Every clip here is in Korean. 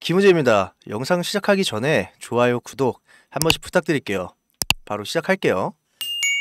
김우재입니다. 영상 시작하기 전에 좋아요, 구독 한 번씩 부탁드릴게요. 바로 시작할게요.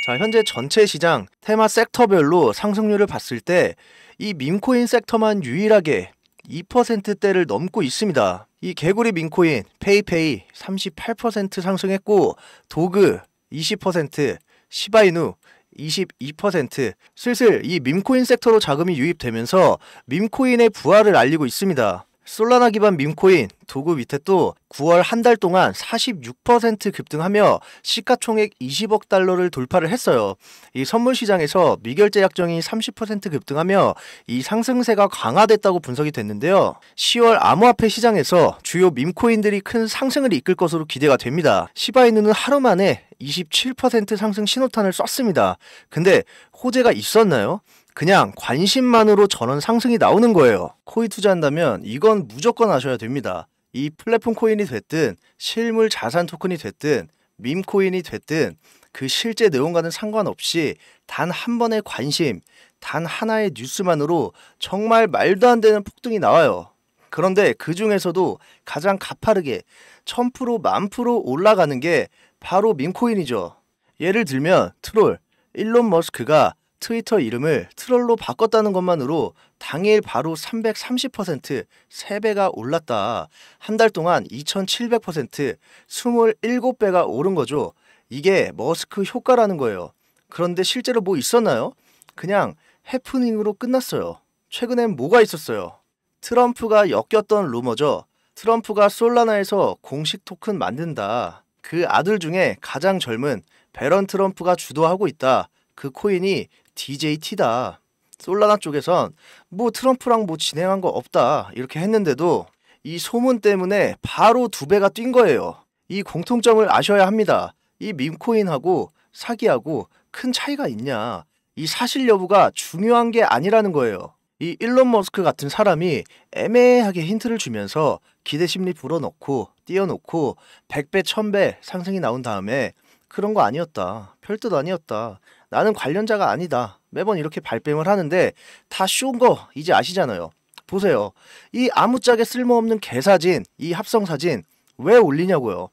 자, 현재 전체 시장 테마 섹터별로 상승률을 봤을 때 이 민코인 섹터만 유일하게 2%대를 넘고 있습니다. 이 개구리 민코인 페이페이 38% 상승했고 도그 20%, 시바이누 22% 슬슬 이 밈코인 섹터로 자금이 유입되면서 밈코인의 부활을 알리고 있습니다. 솔라나 기반 밈코인 도구 밑에 또 9월 한 달 동안 46% 급등하며 시가총액 20억 달러를 돌파를 했어요. 이 선물 시장에서 미결제 약정이 30% 급등하며 이 상승세가 강화됐다고 분석이 됐는데요. 10월 암호화폐 시장에서 주요 밈코인들이 큰 상승을 이끌 것으로 기대가 됩니다. 시바이누는 하루 만에 27% 상승 신호탄을 쐈습니다. 근데 호재가 있었나요? 그냥 관심만으로 전원 상승이 나오는 거예요. 코인 투자한다면 이건 무조건 아셔야 됩니다. 이 플랫폼 코인이 됐든 실물 자산 토큰이 됐든 민 코인이 됐든 그 실제 내용과는 상관없이 단 한 번의 관심, 단 하나의 뉴스만으로 정말 말도 안 되는 폭등이 나와요. 그런데 그 중에서도 가장 가파르게 1000%만 프로 올라가는 게 바로 민코인이죠. 예를 들면 트롤, 일론 머스크가 트위터 이름을 트롤로 바꿨다는 것만으로 당일 바로 330% 3배가 올랐다. 한 달 동안 2700% 27배가 오른 거죠. 이게 머스크 효과라는 거예요. 그런데 실제로 뭐 있었나요? 그냥 해프닝으로 끝났어요. 최근엔 뭐가 있었어요? 트럼프가 엮였던 루머죠. 트럼프가 솔라나에서 공식 토큰 만든다. 그 아들 중에 가장 젊은 베런 트럼프가 주도하고 있다. 그 코인이 DJT다. 솔라나 쪽에선 뭐 트럼프랑 뭐 진행한 거 없다. 이렇게 했는데도 이 소문 때문에 바로 두 배가 뛴 거예요. 이 공통점을 아셔야 합니다. 이 밈코인하고 사기하고 큰 차이가 있냐. 이 사실 여부가 중요한 게 아니라는 거예요. 이 일론 머스크 같은 사람이 애매하게 힌트를 주면서 기대 심리 불어넣고 띄어놓고 100배, 1000배 상승이 나온 다음에 그런 거 아니었다. 별뜻 아니었다. 나는 관련자가 아니다. 매번 이렇게 발뺌을 하는데 다 쉬운 거 이제 아시잖아요. 보세요. 이 아무짝에 쓸모없는 개사진, 이 합성사진 왜 올리냐고요.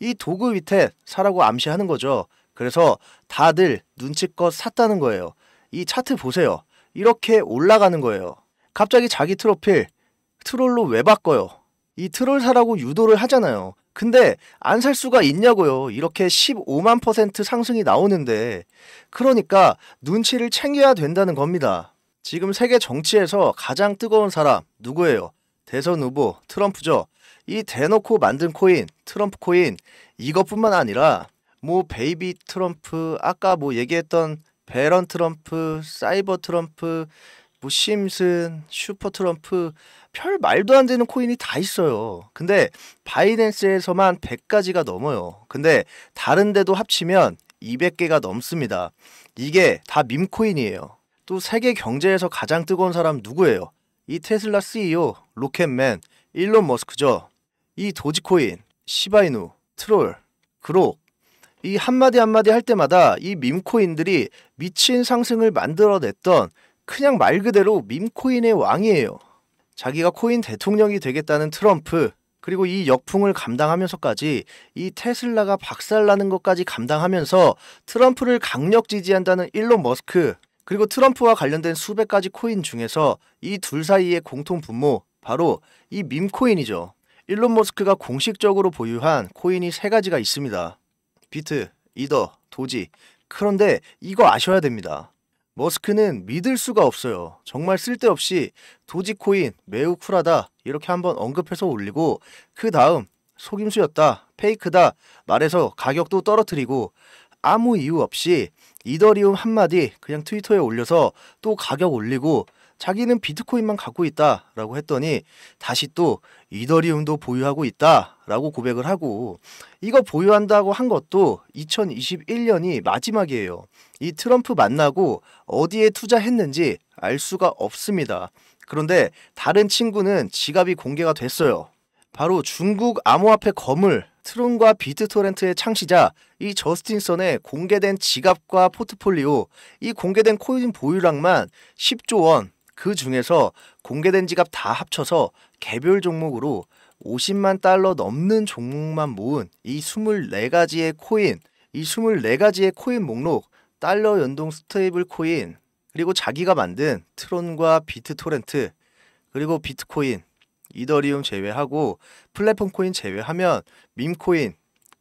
이 도구 밑에 사라고 암시하는 거죠. 그래서 다들 눈치껏 샀다는 거예요. 이 차트 보세요. 이렇게 올라가는 거예요. 갑자기 자기 트로필 트롤로 왜 바꿔요? 이 트롤 사라고 유도를 하잖아요. 근데 안 살 수가 있냐고요. 이렇게 15만 퍼센트 상승이 나오는데 그러니까 눈치를 챙겨야 된다는 겁니다. 지금 세계 정치에서 가장 뜨거운 사람 누구예요? 대선 후보 트럼프죠. 이 대놓고 만든 코인 트럼프 코인 이것뿐만 아니라 뭐 베이비 트럼프 아까 뭐 얘기했던 베런 트럼프 사이버 트럼프 뭐 심슨, 슈퍼 트럼프 별 말도 안 되는 코인이 다 있어요. 근데 바이낸스에서만 100가지가 넘어요. 근데 다른 데도 합치면 200개가 넘습니다. 이게 다 밈코인이에요. 또 세계 경제에서 가장 뜨거운 사람 누구예요? 이 테슬라 CEO, 로켓맨, 일론 머스크죠. 이 도지코인, 시바이누, 트롤, 그록 이 한마디 한마디 할 때마다 이 밈코인들이 미친 상승을 만들어냈던 그냥 말 그대로 밈코인의 왕이에요. 자기가 코인 대통령이 되겠다는 트럼프, 그리고 이 역풍을 감당하면서까지 이 테슬라가 박살나는 것까지 감당하면서 트럼프를 강력 지지한다는 일론 머스크, 그리고 트럼프와 관련된 수백 가지 코인 중에서 이 둘 사이의 공통 분모, 바로 이 밈코인이죠. 일론 머스크가 공식적으로 보유한 코인이 세 가지가 있습니다. 비트, 이더, 도지. 그런데 이거 아셔야 됩니다. 머스크는 믿을 수가 없어요. 정말 쓸데없이 도지코인 매우 쿨하다 이렇게 한번 언급해서 올리고 그 다음 속임수였다 페이크다 말해서 가격도 떨어뜨리고 아무 이유 없이 이더리움 한마디 그냥 트위터에 올려서 또 가격 올리고 자기는 비트코인만 갖고 있다라고 했더니 다시 또 이더리움도 보유하고 있다라고 고백을 하고 이거 보유한다고 한 것도 2021년이 마지막이에요. 이 트럼프 만나고 어디에 투자했는지 알 수가 없습니다. 그런데 다른 친구는 지갑이 공개가 됐어요. 바로 중국 암호화폐 거물 트론과 비트토렌트의 창시자 이 저스틴 선의 공개된 지갑과 포트폴리오 이 공개된 코인 보유량만 10조 원그 중에서 공개된 지갑 다 합쳐서 개별 종목으로 50만 달러 넘는 종목만 모은 이 24가지의 코인, 이 24가지의 코인 목록, 달러 연동 스테이블 코인, 그리고 자기가 만든 트론과 비트토렌트, 그리고 비트코인, 이더리움 제외하고 플랫폼 코인 제외하면 밈코인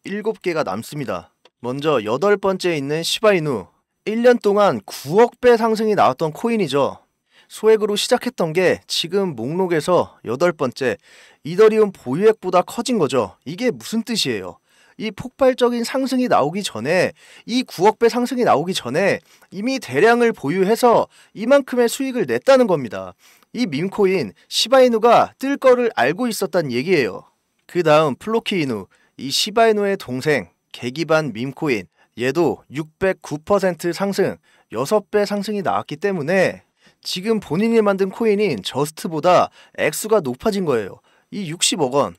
7개가 남습니다. 먼저 여덟 번째에 있는 시바이누 1년 동안 9억 배 상승이 나왔던 코인이죠. 소액으로 시작했던 게 지금 목록에서 여덟 번째 이더리움 보유액보다 커진 거죠. 이게 무슨 뜻이에요? 이 폭발적인 상승이 나오기 전에 이 9억 배 상승이 나오기 전에 이미 대량을 보유해서 이만큼의 수익을 냈다는 겁니다. 이 민코인 시바이누가 뜰 거를 알고 있었단 얘기예요. 그 다음 플로키이누 이 시바이누의 동생 개기반 민코인 얘도 609% 상승 6배 상승이 나왔기 때문에 지금 본인이 만든 코인인 저스트보다 액수가 높아진 거예요. 이 60억 원.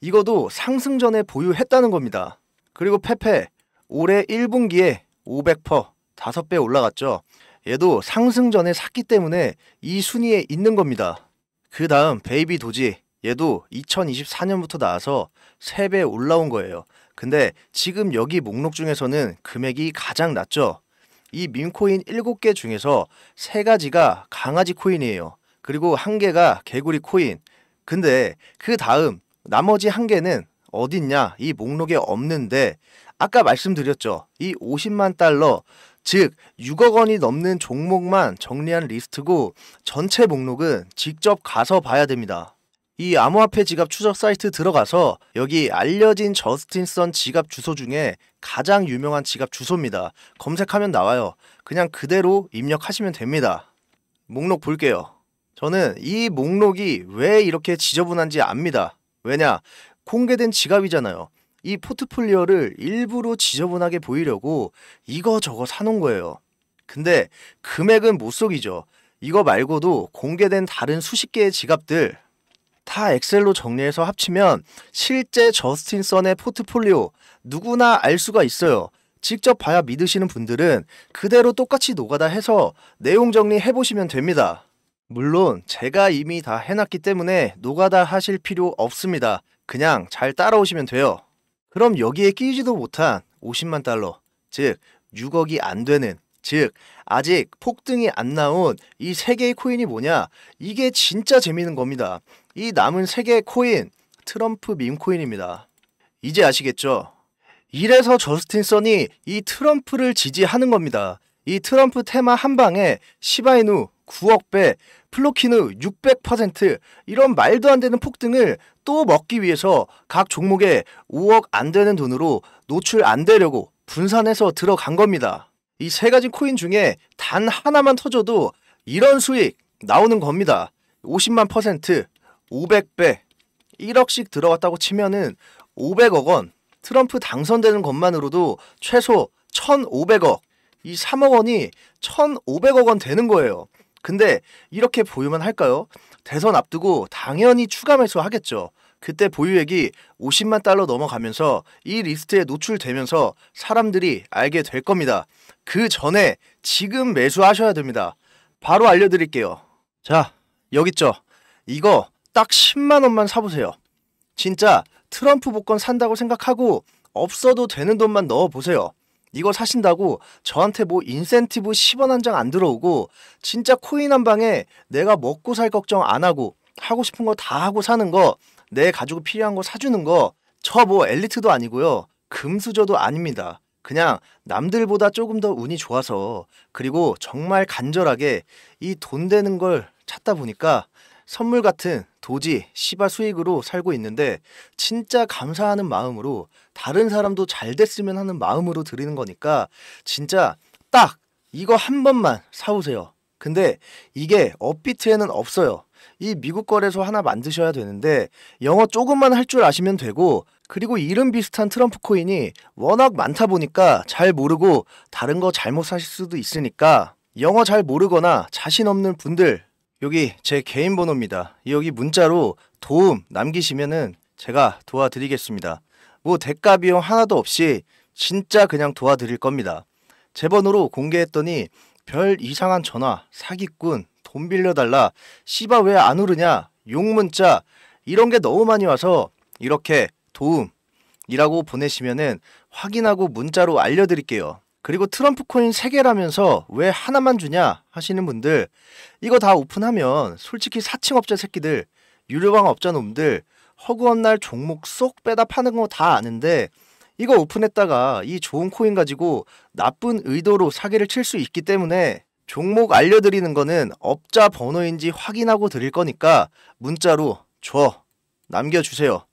이거도 상승 전에 보유했다는 겁니다. 그리고 페페 올해 1분기에 500%퍼 5배 올라갔죠. 얘도 상승 전에 샀기 때문에 이 순위에 있는 겁니다. 그 다음 베이비 도지 얘도 2024년부터 나와서 3배 올라온 거예요. 근데 지금 여기 목록 중에서는 금액이 가장 낮죠. 이 민코인 7개 중에서 3가지가 강아지 코인이에요. 그리고 1 개가 개구리 코인. 근데 그 다음 나머지 1 개는 어딨냐? 이 목록에 없는데 아까 말씀드렸죠. 이 50만 달러 즉 6억 원이 넘는 종목만 정리한 리스트고 전체 목록은 직접 가서 봐야 됩니다. 이 암호화폐 지갑 추적 사이트 들어가서 여기 알려진 저스틴선 지갑 주소 중에 가장 유명한 지갑 주소입니다. 검색하면 나와요. 그냥 그대로 입력하시면 됩니다. 목록 볼게요. 저는 이 목록이 왜 이렇게 지저분한지 압니다. 왜냐? 공개된 지갑이잖아요. 이 포트폴리오를 일부러 지저분하게 보이려고 이거저거 사놓은 거예요. 근데 금액은 못 속이죠. 이거 말고도 공개된 다른 수십 개의 지갑들 다 엑셀로 정리해서 합치면 실제 저스틴 선의 포트폴리오 누구나 알 수가 있어요. 직접 봐야 믿으시는 분들은 그대로 똑같이 노가다 해서 내용 정리해 보시면 됩니다. 물론 제가 이미 다 해놨기 때문에 노가다 하실 필요 없습니다. 그냥 잘 따라오시면 돼요. 그럼 여기에 끼지도 못한 50만 달러, 즉 6억이 안 되는 즉 아직 폭등이 안 나온 이세 개의 코인이 뭐냐? 이게 진짜 재밌는 겁니다. 이 남은 세 개의 코인 트럼프 민 코인입니다. 이제 아시겠죠? 이래서 저스틴 선이 이 트럼프를 지지하는 겁니다. 이 트럼프 테마 한 방에 시바이누 9억 배, 플로키누 600% 이런 말도 안 되는 폭등을 또 먹기 위해서 각 종목에 5억 안 되는 돈으로 노출 안 되려고 분산해서 들어간 겁니다. 이세 가지 코인 중에 단 하나만 터져도 이런 수익 나오는 겁니다. 50만 퍼센트, 500배, 1억씩 들어갔다고 치면은 500억 원, 트럼프 당선되는 것만으로도 최소 1,500억, 이 3억 원이 1,500억 원 되는 거예요. 근데 이렇게 보유만 할까요? 대선 앞두고 당연히 추가 매수 하겠죠. 그때 보유액이 50만 달러 넘어가면서 이 리스트에 노출되면서 사람들이 알게 될 겁니다. 그 전에 지금 매수하셔야 됩니다. 바로 알려드릴게요. 자, 여기 있죠. 이거 딱 10만 원만 사보세요. 진짜 트럼프 복권 산다고 생각하고 없어도 되는 돈만 넣어보세요. 이거 사신다고 저한테 뭐 인센티브 10원 한 장 안 들어오고 진짜 코인 한 방에 내가 먹고 살 걱정 안 하고 하고 싶은 거 다 하고 사는 거내 가족이 필요한 거 사주는 거저 뭐 엘리트도 아니고요. 금수저도 아닙니다. 그냥 남들보다 조금 더 운이 좋아서 그리고 정말 간절하게 이 돈 되는 걸 찾다 보니까 선물 같은 도지 시바 수익으로 살고 있는데 진짜 감사하는 마음으로 다른 사람도 잘 됐으면 하는 마음으로 드리는 거니까 진짜 딱 이거 한 번만 사오세요. 근데 이게 업비트에는 없어요. 이 미국 거래소 하나 만드셔야 되는데 영어 조금만 할 줄 아시면 되고 그리고 이름 비슷한 트럼프 코인이 워낙 많다 보니까 잘 모르고 다른 거 잘못 사실 수도 있으니까 영어 잘 모르거나 자신 없는 분들 여기 제 개인 번호입니다. 여기 문자로 도움 남기시면은 제가 도와드리겠습니다. 뭐 대가 비용 하나도 없이 진짜 그냥 도와드릴 겁니다. 제 번호로 공개했더니 별 이상한 전화, 사기꾼, 돈 빌려달라 씨바 왜 안 오르냐 욕문자 이런 게 너무 많이 와서 이렇게 도움이라고 보내시면은 확인하고 문자로 알려드릴게요. 그리고 트럼프 코인 3개라면서 왜 하나만 주냐 하시는 분들 이거 다 오픈하면 솔직히 사칭 업자 새끼들 유료방 업자 놈들 허구한 날 종목 쏙 빼다 파는 거 다 아는데 이거 오픈했다가 이 좋은 코인 가지고 나쁜 의도로 사기를 칠 수 있기 때문에 종목 알려드리는 거는 업자 번호인지 확인하고 드릴 거니까 문자로 줘 남겨주세요.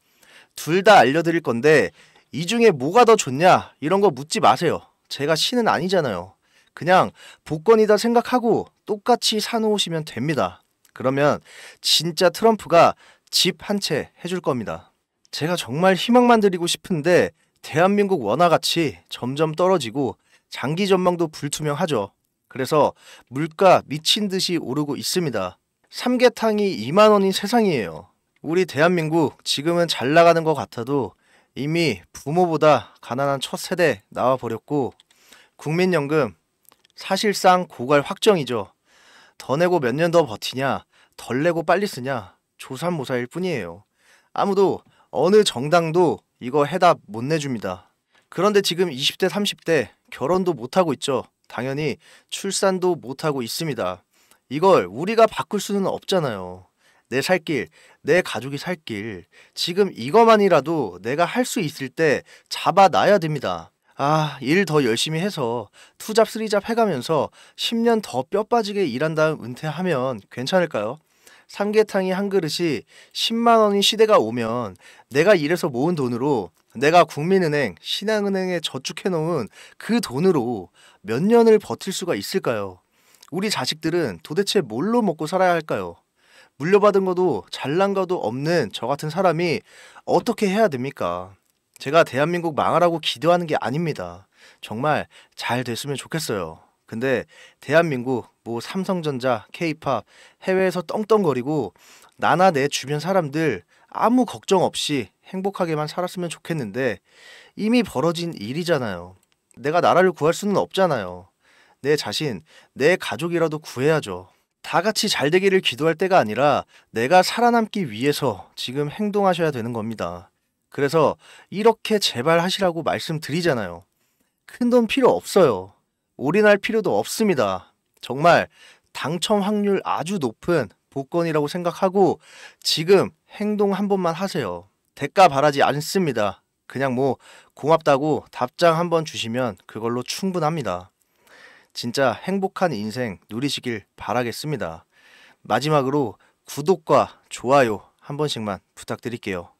둘 다 알려드릴 건데 이 중에 뭐가 더 좋냐 이런 거 묻지 마세요. 제가 신은 아니잖아요. 그냥 복권이다 생각하고 똑같이 사놓으시면 됩니다. 그러면 진짜 트럼프가 집 한 채 해줄 겁니다. 제가 정말 희망만 드리고 싶은데 대한민국 원화가치 점점 떨어지고 장기 전망도 불투명하죠. 그래서 물가 미친 듯이 오르고 있습니다. 삼계탕이 2만 원인 세상이에요. 우리 대한민국 지금은 잘 나가는 것 같아도 이미 부모보다 가난한 첫 세대 나와버렸고 국민연금 사실상 고갈 확정이죠. 더 내고 몇 년 더 버티냐 덜 내고 빨리 쓰냐 조산모사일 뿐이에요. 아무도 어느 정당도 이거 해답 못 내줍니다. 그런데 지금 20대 30대 결혼도 못하고 있죠. 당연히 출산도 못하고 있습니다. 이걸 우리가 바꿀 수는 없잖아요. 내 살 길, 내 가족이 살 길, 지금 이것만이라도 내가 할 수 있을 때 잡아놔야 됩니다. 아, 일 더 열심히 해서 투잡, 쓰리잡 해가면서 10년 더 뼈 빠지게 일한 다음 은퇴하면 괜찮을까요? 삼계탕이 한 그릇이 10만원인 시대가 오면 내가 일해서 모은 돈으로 내가 국민은행, 신한은행에 저축해놓은 그 돈으로 몇 년을 버틸 수가 있을까요? 우리 자식들은 도대체 뭘로 먹고 살아야 할까요? 물려받은 것도 잘난 것도 없는 저 같은 사람이 어떻게 해야 됩니까? 제가 대한민국 망하라고 기도하는 게 아닙니다. 정말 잘 됐으면 좋겠어요. 근데 대한민국 뭐 삼성전자, 케이팝 해외에서 떵떵거리고 나나 내 주변 사람들 아무 걱정 없이 행복하게만 살았으면 좋겠는데 이미 벌어진 일이잖아요. 내가 나라를 구할 수는 없잖아요. 내 자신, 내 가족이라도 구해야죠. 다 같이 잘 되기를 기도할 때가 아니라 내가 살아남기 위해서 지금 행동하셔야 되는 겁니다. 그래서 이렇게 제발 하시라고 말씀드리잖아요. 큰 돈 필요 없어요. 올인할 필요도 없습니다. 정말 당첨 확률 아주 높은 복권이라고 생각하고 지금 행동 한 번만 하세요. 대가 바라지 않습니다. 그냥 뭐 고맙다고 답장 한 번 주시면 그걸로 충분합니다. 진짜 행복한 인생 누리시길 바라겠습니다. 마지막으로 구독과 좋아요 한 번씩만 부탁드릴게요.